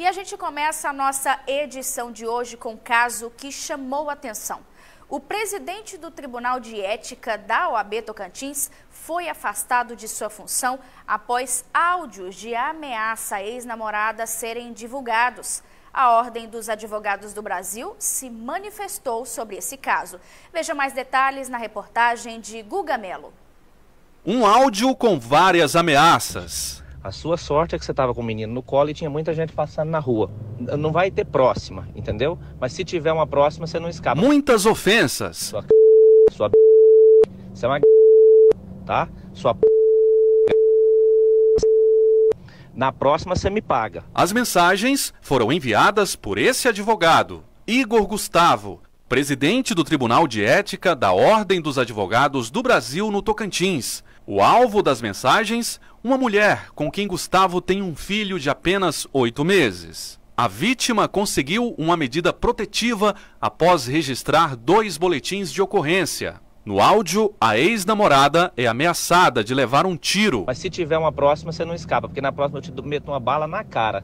E a gente começa a nossa edição de hoje com um caso que chamou atenção. O presidente do Tribunal de Ética da OAB Tocantins foi afastado de sua função após áudios de ameaça à ex-namorada serem divulgados. A Ordem dos Advogados do Brasil se manifestou sobre esse caso. Veja mais detalhes na reportagem de Guga Melo. Um áudio com várias ameaças. A sua sorte é que você estava com o menino no colo e tinha muita gente passando na rua. Não vai ter próxima, entendeu? Mas se tiver uma próxima, você não escapa. Muitas ofensas. Sua c... sua você é uma tá? Sua na próxima você me paga. As mensagens foram enviadas por esse advogado, Igor Gustavo, presidente do Tribunal de Ética da Ordem dos Advogados do Brasil no Tocantins. O alvo das mensagens uma mulher com quem Gustavo tem um filho de apenas oito meses. A vítima conseguiu uma medida protetiva após registrar dois boletins de ocorrência. No áudio, a ex-namorada é ameaçada de levar um tiro. Mas se tiver uma próxima, você não escapa, porque na próxima eu te meto uma bala na cara.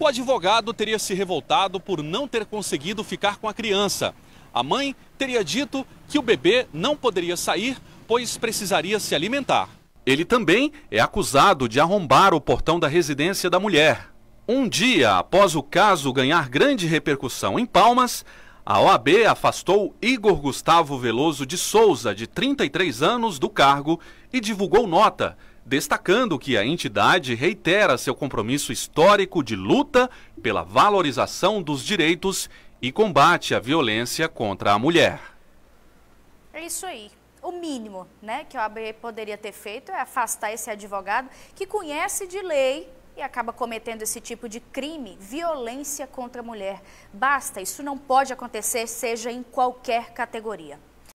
O advogado teria se revoltado por não ter conseguido ficar com a criança. A mãe teria dito que o bebê não poderia sair, pois precisaria se alimentar. Ele também é acusado de arrombar o portão da residência da mulher. Um dia após o caso ganhar grande repercussão em Palmas, a OAB afastou Igor Gustavo Veloso de Souza, de 33 anos, do cargo e divulgou nota, destacando que a entidade reitera seu compromisso histórico de luta pela valorização dos direitos e combate à violência contra a mulher. É isso aí o mínimo né, que a OAB poderia ter feito é afastar esse advogado que conhece de lei e acaba cometendo esse tipo de crime, violência contra a mulher. Basta, isso não pode acontecer, seja em qualquer categoria.